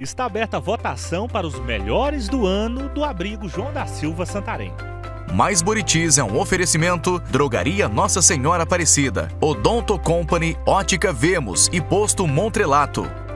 está aberta a votação para os melhores do ano do abrigo João da Silva Santarém. Mais Buritis é um oferecimento Drogaria Nossa Senhora Aparecida, Odonto Company, Ótica Vemos e Posto Montrelato.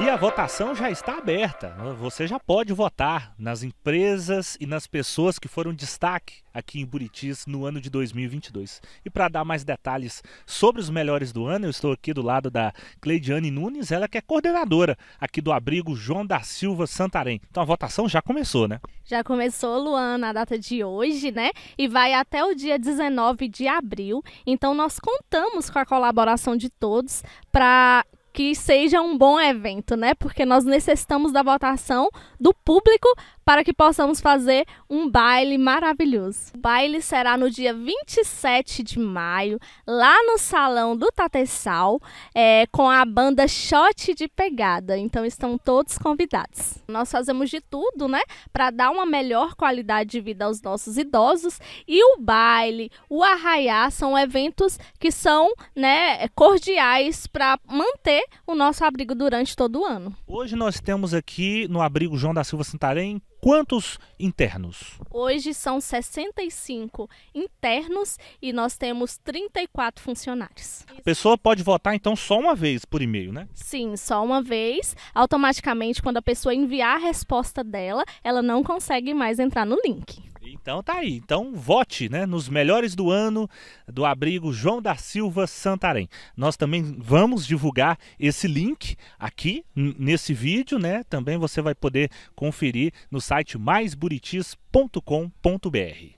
E a votação já está aberta. Você já pode votar nas empresas e nas pessoas que foram destaque aqui em Buritis no ano de 2022. E para dar mais detalhes sobre os melhores do ano, eu estou aqui do lado da Cleidiane Nunes, ela que é coordenadora aqui do abrigo João da Silva Santarém. Então a votação já começou, né? Já começou, Luana, a data de hoje, né? E vai até o dia 19 de abril. Então nós contamos com a colaboração de todos para que seja um bom evento, né? Porque nós necessitamos da votação do público para que possamos fazer um baile maravilhoso. O baile será no dia 27 de maio, lá no salão do Tatessal, é, com a banda Shot de Pegada. Então estão todos convidados. Nós fazemos de tudo, né, para dar uma melhor qualidade de vida aos nossos idosos. E o baile, o arraiá são eventos que são, né, cordiais para manter o nosso abrigo durante todo o ano. Hoje nós temos aqui no abrigo João da Silva Santarém quantos internos? Hoje são 65 internos e nós temos 34 funcionários. A pessoa pode votar então só uma vez por e-mail, né? Sim, só uma vez. Automaticamente, quando a pessoa enviar a resposta dela, ela não consegue mais entrar no link. Então tá aí. Então vote, né, nos melhores do ano do abrigo João da Silva Santarém. Nós também vamos divulgar esse link aqui nesse vídeo, né? Também você vai poder conferir no site maisburitis.com.br.